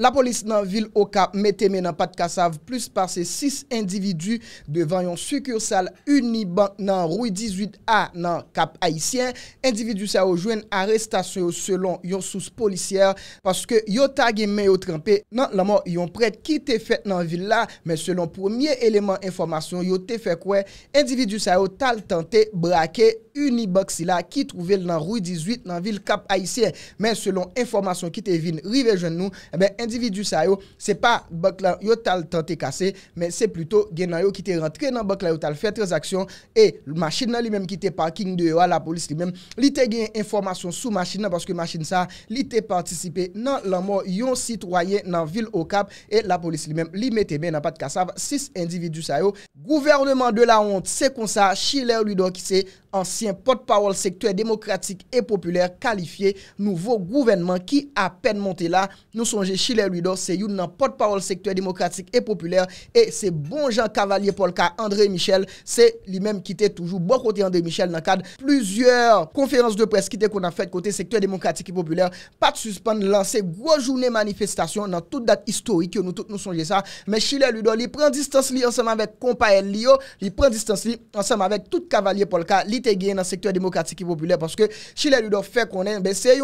La polis nan vil o kap me teme nan pat kasav plus par se 6 individu devan yon sukursal uniban nan rouy 18A nan kap haisyen. Individu sa yo jwen arrestasyon selon yon sous policier. Paske yo tagye men yo trempe nan laman yon pred ki te fet nan vil la. Men selon premier eleman informasyon yo te fet kwen. Individu sa yo tal tante brake unibok si la ki trouvel nan rouy 18 nan vil kap haisyen. Men selon informasyon ki te vin rive jen nou. Eh Individu sa yo, se pa bak la yotal tante kase, men se pluto gen na yo ki te rentre nan bak la yotal fet rezaksyon, e machin nan li menm ki te parking de yo a la polis li menm, li te gen informasyon sou machin nan, paske machin sa, li te participe nan lanmou yon sitroyen nan vil okap, e la polis li menm li mette men nan pat kasav 6 individu sa yo. Gouvernement de la honte, se kon sa, chiler li don ki se, ansyen potpawol sektue demokratik e popüler kalifiye nouvo gouvenman ki apen monte la nou sonje chile luido se youn nan potpawol sektue demokratik e popüler e se bon jan kavalye polka André Michel se li menm kite toujou bon kote André Michel nan kad pluzyor konferans de preskite kon an fete kote sektue demokratik e popüler pat suspande lan se goujounen manifestasyon nan tout dat historik yo nou tout nou sonje sa men chile luido li pren distans li ansenman vek kompa el li yo, li pren distans li ansenman vek tout kavalye polka li Kite gen nan sektor demokratik ki popüler. Paske chile lido fè konen. Se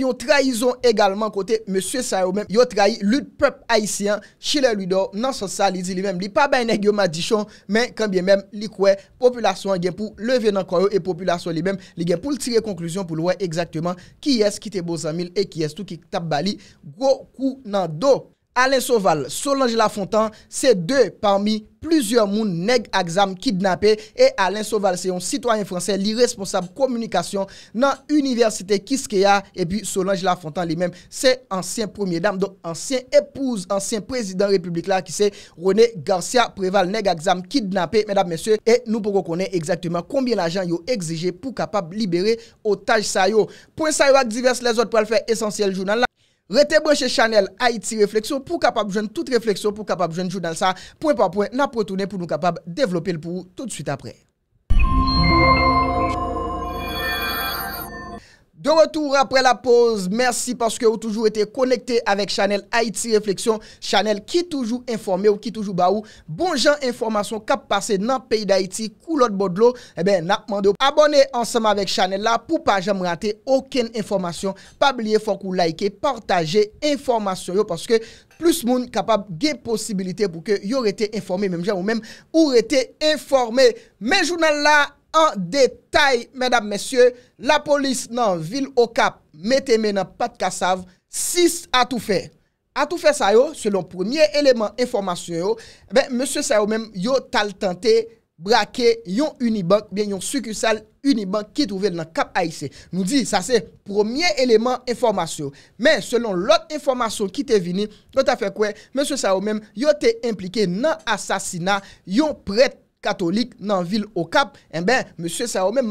yon traizon egalman kote monsie Saio men. Yon trai lout pep haisyen. Chile lido nan sosalizi li men. Li pa bayne gyo madichon. Men kambye men li kwe. Populasyon gen pou leve nan koryo. E populasyon li men. Li gen pou l tire konklyzyon pou lwe. Eksaktouman ki es ki te bo zanmil. E ki es tou ki tab bali. Go kou nan do. Alen Soval, Solange Lafontan, se de parmi plizyon moun neg aksam kidnapè. E Alen Soval se yon sitwanyen fransè li responsab komunikasyon nan universite kiske ya. E pi Solange Lafontan li menm se ansyen premier dam, don ansyen epouz, ansyen prezident republik la ki se René Garcia Preval neg aksam kidnapè. Medap mèsyè, e nou pou konè exactement kombien ajan yo exije pou kapab libere otaj sayo. Pouen sayo ak divers lesot pou al fè esensyel jounan la. Rete bon chè chanel Haiti Reflexo pou kapab jwen tout refleksyo pou kapab jwen joun dansa pouen pa pouen napotounen pou nou kapab devlopil pou tout suite apre. De retour apre la pose, mersi paske ou toujou ete konekte avek chanel Haiti Reflexion. Chanel ki toujou informe ou ki toujou ba ou, bon jan informasyon kap pase nan peyi d'Haiti kou lot bodlo, ebe eh na mande ou. Abone ansama avek chanel la pou pa jan mwate oken informasyon. Pa bilye fok ou like e, partaje informasyon yo paske plus moun kapap gen posibilite pou ke yor ete informe, mwen mwen ou ete informe. Mwen jounal la! En detay, mèdap mèsyè, la polis nan vil okap mette mè nan pat kasav 6 atoufe. Atoufe sayo, selon premier élément informasyon yo, mèsyè sayo mèm yo tal tante brake yon unibank, bè yon sukusal unibank ki touvel nan kap Aïsè. Mou di, sa se, premier élément informasyon yo. Mè selon lot informasyon ki te vini, notafè kwe, mèsyè sayo mèm yo te implike nan asasina yon pret, Katolik nan vil okap, Mwen eh Monsie Sao, Mwen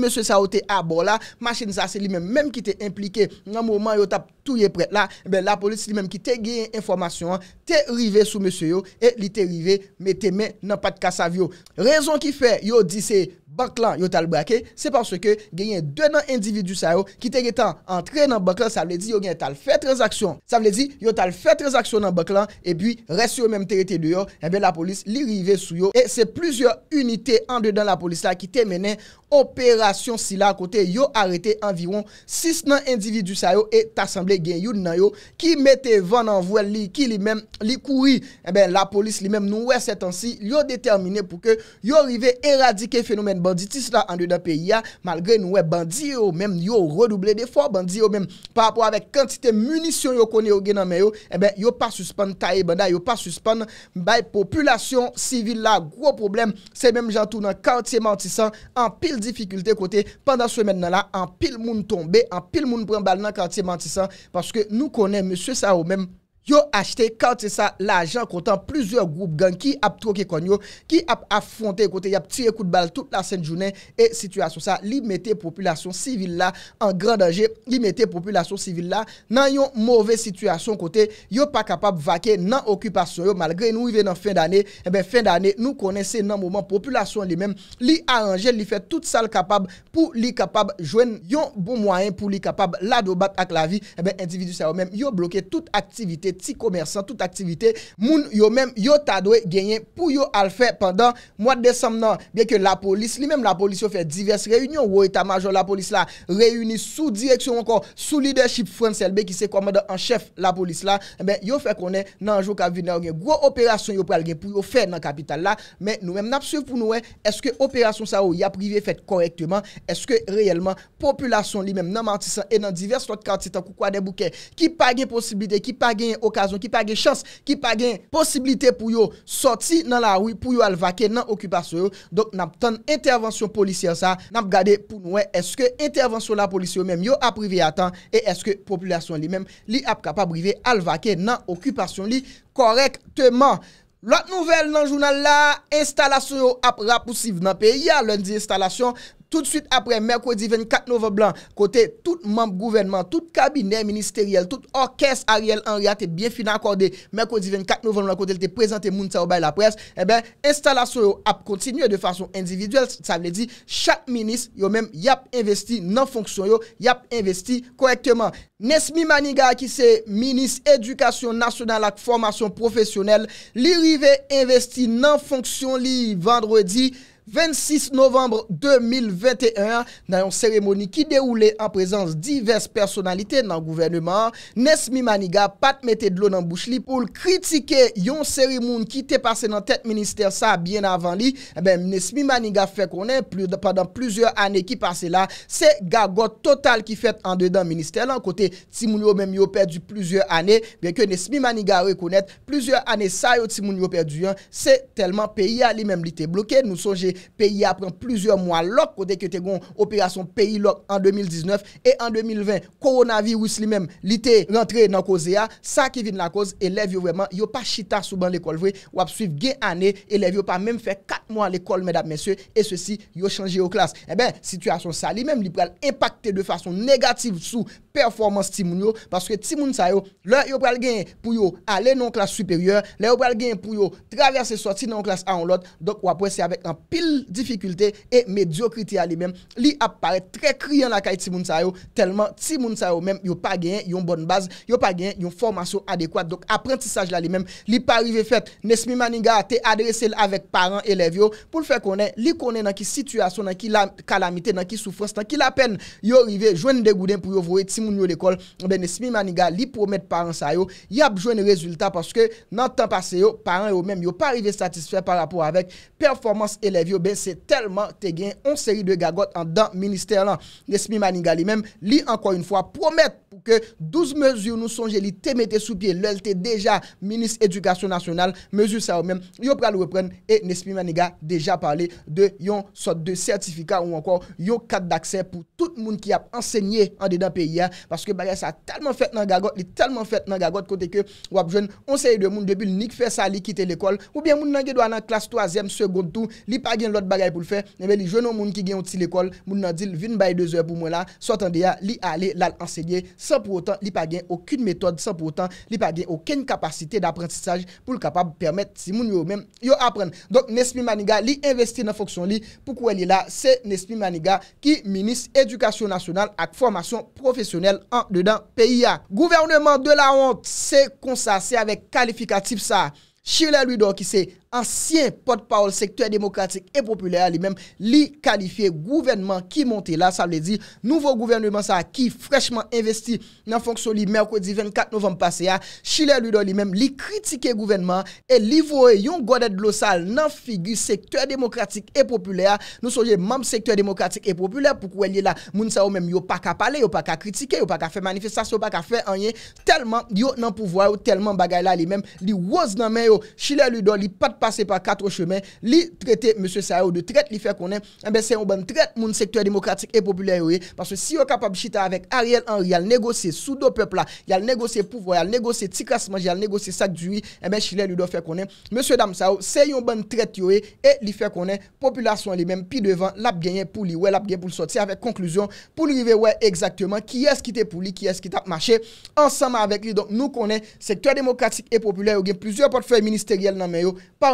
Monsie Sao te abor la, Mwen Monsie Sao se li menm, Mwen Monsie Sao te implike, Nan mwen mwen yo tap tou ye pre, eh La polis li menm, Te geyen informasyon, Te rive sou Monsie yo, E li te rive, Mwen te men nan pat kasav yo, Rezon ki fe, Yo di se, Baklan yo tal brake, se panso ke genyen 2 nan individu sa yo, ki te getan antre nan baklan, sa vle di yo genyen tal fet rezaksyon, sa vle di yo tal fet rezaksyon nan baklan, e pi res yo menm terete de yo, e eh ben la polis li rive sou yo, e se plusieurs unité ande dan la polis la, ki temene operasyon sila, kote yo arete environ 6 nan individu sa yo e tasemble genyoun nan yo ki mette van an vwen li, ki li menm li kouri, e eh ben la polis li menm nou wè se tan si, yo determine pou ke yo rive eradike fenomen baklan Banditis la an de da pe ya, malgre nou e bandi yo men, yo ou redouble de fwa, bandi yo men, pa apwa avek kantite munisyon yo kone yo genan men yo, e ben yo pa suspande tae benda, yo pa suspande. Bay, populasyon sivil la, gro problem, se men jantou nan kantye mantisan, an pil difikulte kote, pandan sou men nan la, an pil moun tombe, an pil moun pren bal nan kantye mantisan, paske nou kone monsye sa yo men. yo achete kante sa la jan kontan plizur goup gen ki ap troke konyo ki ap afronte kote yap tiye kout bal tout la sen jounen e situasyon sa, li mette populasyon sivil la an grand anje, li mette populasyon sivil la nan yon mouve situasyon kote yo pa kapab vake nan okupasyon yo malgre nou yve nan fin d'ane e eh ben fin d'ane nou kone se nan mouman populasyon li men, li a anje li fe tout sal kapab pou li kapab jwen yon bon mwayen pou li kapab la do bat ak la vi, e eh ben individu yo bloke tout aktivite ti komersant, tout aktivite, moun yo men yo ta doye genyen pou yo al fe pendant mwad desam nan, bè ke la polis, li men la polis yo fe diverse reyunyon, woy ta majon la polis la reyuni sou direksyon ankon, sou leadership France LB ki se komada an chef la polis la, mwen eh yo fe konen nan anjou kab vina yon gen, gwo operasyon yo pral gen pou yo fe nan kapital la, mwen nou men napswe pou nou we, eske operasyon sa ou ya privye fet korekteman, eske reyelman, populasyon li men nan mantisan e nan diverse lok kantita kou kwa de bouke ki pa gen posibilite, ki pa gen yon Okazyon ki pa gen chans, ki pa gen posibilite pou yo soti nan la ou, pou yo alvake nan okupasyon yo. Donk nan ton intervensyon polisyon sa, nan gade pou noue eske intervensyon la polisyon menm yo aprive yatan e eske populasyon li menm li ap kapabrive alvake nan okupasyon li korekteman. Lot nouvel nan jounal la, instalasyon yo ap rapousiv nan pe, ya londi instalasyon. tout suit apre Merkodi 24 novem blan, kote tout mamp gouvenman, tout kabine ministeriel, tout orkes ariel anria te bien fin akorde, Merkodi 24 novem blan kote te prezante moun ta wabay la pres, ebe, eh instalasyon yo ap kontinye de fason individuel, sa vle di, chak minis yo menm yap investi nan fonksyon yo, yap investi korekteman. Nesmi Maniga ki se, minis edukasyon nasyonal ak formasyon profesyonel, li rive investi nan fonksyon li vendredi, 26 novembre 2021 nan yon seremoni ki deroule an prezans divers personalite nan gouvernement, Nesmi Maniga pat mette dlo nan bouch li pou l kritike yon seremoni ki te pase nan tet minister sa bien avan li e ben Nesmi Maniga fe konen padan plusieurs ane ki pase la se gagot total ki fet an dedan minister lan kote ti moun yo menm yo perdi plusieurs ane ben ke Nesmi Maniga rekounet plusieurs ane sa yo ti moun yo perdi yon se telman peyi a li menm li te bloke, nou sonje peyi apren plusieurs mois lòk kote ke te gon operasyon peyi lòk an 2019 e an 2020 koronavirous li mem li te rentre nan koze a, sa ki vin nan koze, elev yo veman, yo pa chita sou ban l'ekol vre wap suiv gen ane, elev yo pa menm fe 4 mois l'ekol mèdap mèsyo, e se si yo chanje yo klas, e eh ben, situasyon sa li mem li pral impacte de fason negatif sou performans timoun yo paske timoun sa yo, lò yo pral gen pou yo ale non klas superyor lò yo pral gen pou yo traverse sorti nan klas an lòt, dok wap wese avèk an pi difficulte e mediokriti a li men li ap pare tre kriyan la kay timoun sa yo, telman timoun sa yo men yo pa gen yon bon baz, yo pa gen yon formasyon adekwad, donk aprentisaj la li men li pa rive fet, Nesmi Maniga te adrese l avèk paran elev yo pou l fè konè, li konè nan ki situasyon nan ki kalamite, nan ki soufrans nan ki la pen, yo rive jwen de gouden pou yo vwoye timoun yo dekol, be Nesmi Maniga li promet paran sa yo, yap jwen rezultat, paske nan tan pase yo paran yo men, yo pa rive satisfè par rapport avèk performans elev yo yo ben se telman te gen yon seri de gagote an dan minister lan. Nesmi Maniga li menm li ankon yon fwa promet pou ke 12 mezur nou sonje li te mette sou pie. Lel te deja Ministre Edukasyon Nasional, mezur sa ou menm yo pral repren e Nesmi Maniga deja pale de yon sort de sertifika ou ankon yon kat d'akse pou tout moun ki ap ensegnye an de dan peyi ya. Paske bagay sa telman fet nan gagote, li telman fet nan gagote kote ke wap jen yon seri de moun debil nik fe sa li kite l'ekol ou bien moun nage do anan klas 3e, 2e tou, li pag yon lot bagay pou l'fe, eh nebe li jounon moun ki gen yon ti l'ekol, moun nan dil 20 bay 2 e pou moun la sotan de ya li ale lal ansenye san pou otan li pa gen okun metode san pou otan li pa gen okun kapasite d'aprentisaj pou l'kapab permet si moun yo apren. Donk Nesmi Maniga li investi nan fokson li pou kwen li la se Nesmi Maniga ki minis edukasyon nasyonal ak formasyon profesyonel an dedan PIA Gouvernement de la hont se konsa se avek kalifikatif sa chile lui do ki se ansyen potpawol sektor demokratik e populer li men, li kalifiye gouvenman ki monte la, sa vle di nouvo gouvenman sa ki frechman investi nan fonksou li merkwedi 24 novem pase ya, chile li do li men li kritike gouvenman e li vowe yon godet glosal nan figi sektor demokratik e populer nou soje mam sektor demokratik e populer pou kwen li la moun sa ou men yo pa ka pale, yo pa ka kritike, yo pa ka fe manifestasyon yo pa ka fe anye, telman yo nan pouvwa ou telman bagay la li men, li wos nan men yo, chile li do li pat pase pa katro chemen, li trete monsen Sao, de trete li fe konen, eh se yon ban trete moun sektory demokratik e popüler yoe, parce si yo kapab chita avek Ariel Henry, yal negose sou do pepla, yal negose pouvo, yal negose tika smaj, yal negose sak duwi, e eh ben chile bon li do fe konen. Monsen Dam Sao, se yon ban trete yoe, e li fe konen, populasyon li men, pi devan, lap genyen pou li, we, lap genyen pou l'sot, se avek konklusyon, pou li vive, we, egzaktouman, ki eskite pou li, ki eskite ap mache, ansama avek li, don nou konen sektory demokratik e popüler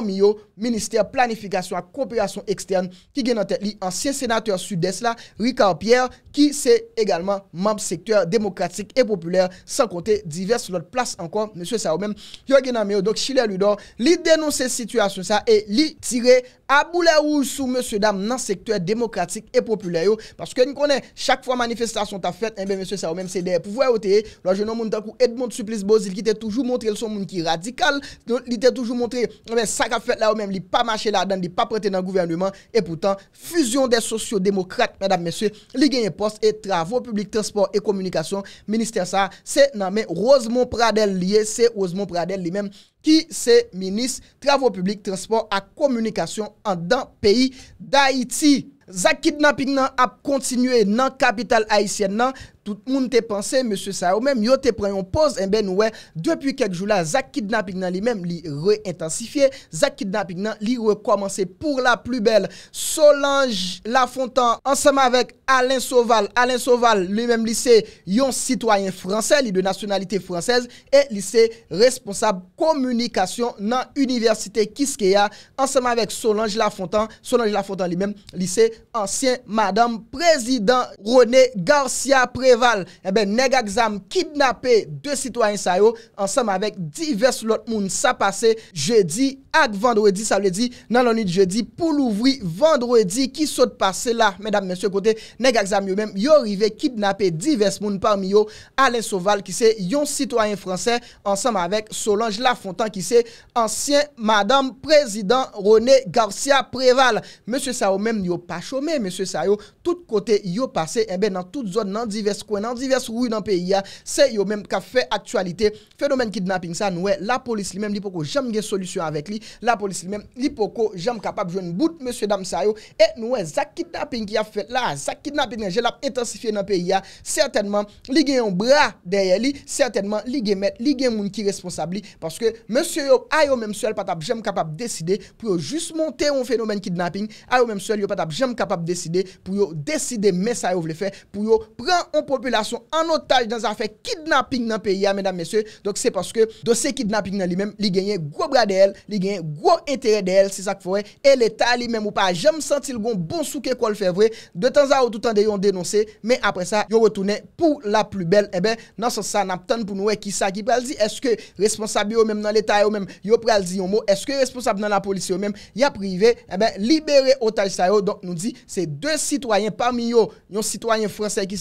Mio, minister planifikasyon a kooperasyon ekstern ki gen an ten li ansyen senatour sud-est la, Ricard Pierre ki se egalman mamp sektour demokratik e populer, san kote divers lor plas ankon, monsye sa ou men yo gen an Mio, donk chile lido li denonsen situasyon sa e li tire A boule ou sou, monsie dam, nan sektor demokratik e popularyo, paske nou konen, chak fwa manifestasyon ta fet, e ben monsie sa ou men, se de pouvoi ote, lwa jenon moun takou Edmond Suplis Boz, il ki te toujou montre, il son moun ki radical, li te toujou montre, e ben sa ka fet la ou men, li pa mache la dan, li pa prete nan gouvernement, e poutan, fuzyon de sosyo-demokrate, monsie, li genye post, e travo, publik, transport, e komunikasyon, minister sa, se nan men, Rosemont Pradel liye, se Rosemont Pradel li men, Ki se minis travou publik transport a komunikasyon an dan peyi da Iti. Zakid na pig nan ap kontinue nan kapital Haitien nan... Tout moun te panse, monsie Sao, mèm yo te preyon pose mben eh ouè. Depi kek jou la, Zakid Napik nan li mèm li re-intensifiye. Zakid Napik nan li re-kwamanse pou la plu bel Solange Lafontan. Ansem avèk Alen Soval, Alen Soval li mèm lise yon sitwayen franse, li de nasyonalite fransez. E lise responsab komunikasyon nan universite Kiskeya. Ansem avèk Solange Lafontan, Solange Lafontan li mèm lise ansyen madame prezident René Garcia Preve. Val, ebe eh negakzam kidnapé de citoyen sa yo, ansam avek divers lot moun sa pase jeudi ak vendredi, sa le di nan lonit jeudi pou louvri vendredi ki sote pase la. Mèdame, mèsyo kote, negakzam yo mèm, yo rive kidnapé divers moun parmi yo Alen Soval ki se yon citoyen fransè ansam avek Solange Lafontan ki se ansyen madame prezident René Garcia Preval. Mèsyo sa yo mèm, yo pa chome, eh mèsyo sa yo, tout kote yo pase, ebe nan tout zon nan divers kwen an divers rouy nan peyi ya, se yo menm ka fe aktualite, fenomen kidnapping sa nou e la polis li menm li poko jam gen solusyon avek li, la polis li menm li poko jam kapap joun bout monsye dam sa yo, e nou e zak kidnapping ki a fe la, zak kidnapping, jel ap etansifi nan peyi ya, certainman li gen yon bra derye li, certainman li gen met, li gen moun ki responsabli, paske monsye yo a yo menm sel patap jam kapap deside, pou yo jist monte yon fenomen kidnapping, a yo menm sel yo patap jam kapap deside, pou yo deside men sa yo vle fe, pou yo pran yon pol Anotaj nan zafè kidnapping nan peyi ya Medan mesye Donk se paske Donk se kidnapping nan li men Li genyen gro bra de el Li genyen gro intere de el Se sak fwore E l'Etat li men mou pa Jem sentil gon bon souke kol fevre De tanza ou toutan de yon denonse Men apre sa Yon retoune pou la plubel Eben eh nan son sa Nan tan pou nou e kisa Ki pral di eske responsabio Memen nan l'Etat yo men Yo pral di yon mou Eske responsabio nan la polisi eh yo men Ya prive Eben libere otaj sayo Donk nou di Se de sitwayen Parmi yo Yon sitwayen franse Ki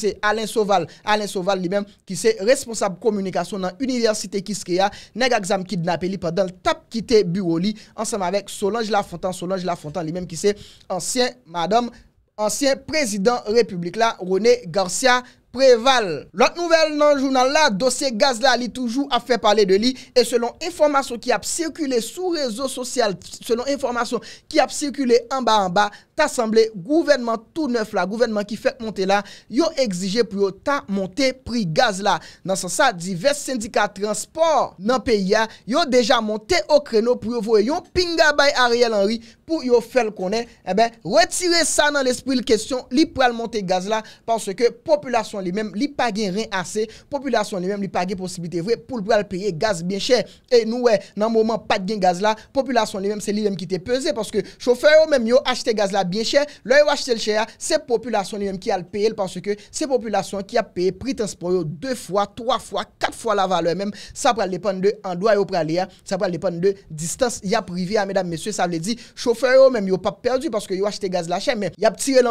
Alen Soval li men ki se responsable komunikasyon nan Universite Kiskeya, neg aksam ki dnape li padan tap kite bureau li ansanm avek Solange Lafontan, Solange Lafontan li men ki se ansyen madame, ansyen prezident republik la, Rone Garcian. prevale. Lote nouvel nan jounan la dosye gaz la li toujou a fe pale de li. E selon informasyon ki ap sirkule sou rezo sosyal selon informasyon ki ap sirkule anba anba, tasemble, gouvenman tou neuf la, gouvenman ki fe monte la yo exije pou yo ta monte pri gaz la. Dansan sa, divers syndika transport nan peyi ya yo deja monte o kreno pou yo vwe yo pinga bay Ariel Henry pou yo fel konen. Eh Ebe, retire sa nan l'espri l'kestyon li pou al monte gaz la. Panswe ke populasyon li men, li pa gen ren ase. Populasyon li men, li pa gen posibite vwe pou l pou al peye gaz bin chè. E nou wè, nan mouman pa gen gaz la, populasyon li men se li men ki te peze. Paske choufer yo men yo achete gaz la bin chè, lè yo achete l chè ya, se populasyon li men ki al peye l panse ke se populasyon ki ap peye pritanspon yo 2 fwa, 3 fwa, 4 fwa la valè mèm, sa pral depan de andwa yo pralè ya, sa pral depan de distans ya privi ya, mèdam mèsyè, sa vle di choufer yo men yo pa perdu paske yo achete gaz la chè mèm. Yap tire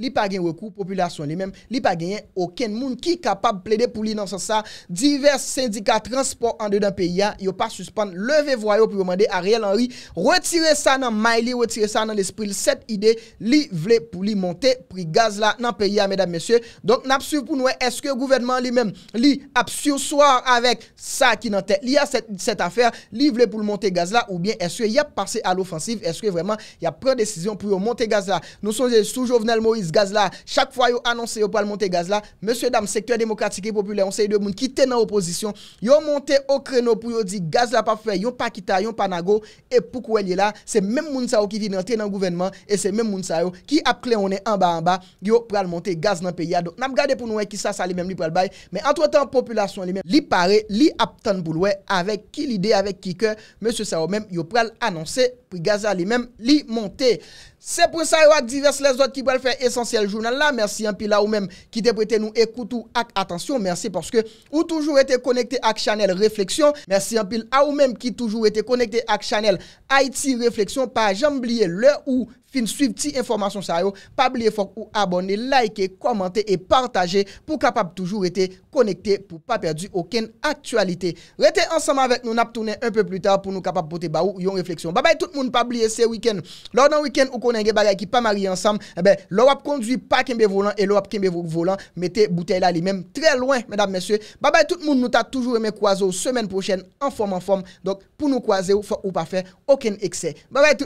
li pa gen rekou, populasyon li men li pa gen oken moun ki kapab ple de pou li nan sa sa, divers syndikat transport an de dan pe ya yo pa suspande, leve voyo pou yo mande Ariel Henry, retire sa nan Mayli retire sa nan l'espril, set ide li vle pou li monte, pri gaz la nan pe ya medan mesye, donk napsu pou noue, eske gouvenman li men li apsu soar avek sa ki nan te li a set afer, li vle pou monte gaz la, ou bien eske ya pase al ofansiv, eske vreman ya pre desisyon pou yo monte gaz la, nou son je soujo venelmo Ou is gaz la, chak fwa yo anonsè yo pral monte gaz la Monsye dam, sektorya demokratik e popule Onseye de moun ki tenan oposisyon Yo monte okre no pou yo di gaz la pa fwe Yo pa kita, yo pa nago E pou kwenye la, se men moun sa ou ki vin Yo tenan gouvenman, e se men moun sa ou Ki ap kle one anba anba, yo pral monte gaz nan peyado Nam gade pou nou e ki sa sa li men li pral bay Me entretan populasyon li men Li pare, li aptan pou lwe Avek ki lide, avek ki ke Monsye sa ou men, yo pral anonsè Pou gaz la li men, li monte Se pou sa yo ak divers les doak ki wèl fè esensyèl jounal la, mersi an pil a ou mèm ki depwete nou ekoutou ak atensyon, mersi porske ou toujou etè konekte ak chanel Reflexyon, mersi an pil a ou mèm ki toujou etè konekte ak chanel Aïti Reflexyon, pa jamb liye le ou. fin suiv ti informasyon sa yo, pabliye fok ou abone, like, komante e partaje pou kapap toujou rete konekte pou pa perdi oken aktualite. Rete ansaman vek nou nap tourne un peu plu ta pou nou kapap pote ba ou yon refleksyon. Babay tout moun pabliye se wikend. Lors nan wikend ou konen ge bagay ki pa mari ansam, ebe, eh lor ap kondwi pa kembe volan e lor ap kembe volan, mette boute la li menm. Tre loin, medab mesye. Babay tout moun nou ta toujou eme kwaze ou semen prochen en fom en fom. Dok pou nou kwaze ou fok ou pa fe, oken ekse. Babay